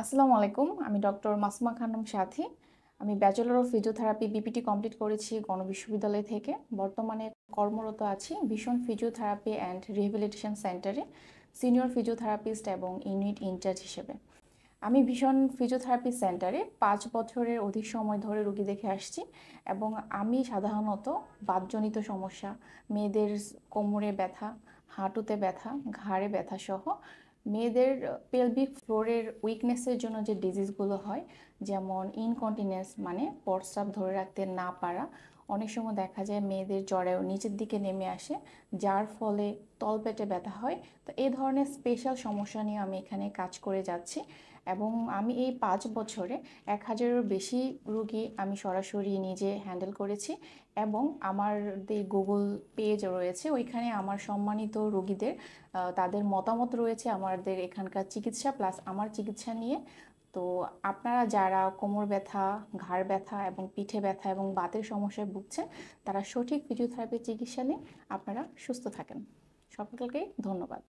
আসসালামু আলাইকুম আমি ডক্টর মাসমা খানম সাথী আমি bachelor of physiotherapy BPT complete করেছি গণবিশ্ববিদ্যালয় থেকে বর্তমানে কর্মরত আছি ভীষণ ফিজিওথেরাপি অ্যান্ড রিহেবিলিটেশন সেন্টারে সিনিয়র ফিজিওথেরাপিস্ট এবং ইউনিট ইনচার্জ হিসেবে আমি ভীষণ ফিজিওথেরাপি সেন্টারে পাঁচ বছরের অধিক সময় ধরে রুগী দেখে আসছি এবং আমি সাধারণত বাদজনিত সমস্যা মেয়েদের কোমরে ব্যথা হাঁটুতে ব্যথা ঘাড়ে ব্যথাসহ মেয়েদের পেলভিক ফ্লোরের উইকনেসের জন্য যে ডিজিজগুলো হয় যেমন ইনকন্টিনেন্স মানে প্রস্রাব ধরে রাখতে না পারা অনেক সময় দেখা যায় মেয়েদের জ্বরেও নিচের দিকে নেমে আসে যার ফলে তলপেটে ব্যথা হয় তো এই ধরনের স্পেশাল সমস্যা নিয়ে আমি এখানে কাজ করে যাচ্ছি এবং আমি এই পাঁচ বছরে এক হাজারেরও বেশি রুগী আমি সরাসরি নিজে হ্যান্ডেল করেছি এবং আমার যে গুগল পেজ রয়েছে ওইখানে আমার সম্মানিত রুগীদের তাদের মতামত রয়েছে আমাদের এখানকার চিকিৎসা প্লাস আমার চিকিৎসা নিয়ে তো আপনারা যারা কোমর ব্যথা ঘাড় ব্যথা এবং পিঠে ব্যথা এবং বাতের সমস্যায় ভুগছেন তারা সঠিক ফিজিওথেরাপি চিকিৎসা নিয়ে আপনারা সুস্থ থাকেন সকলকে ধন্যবাদ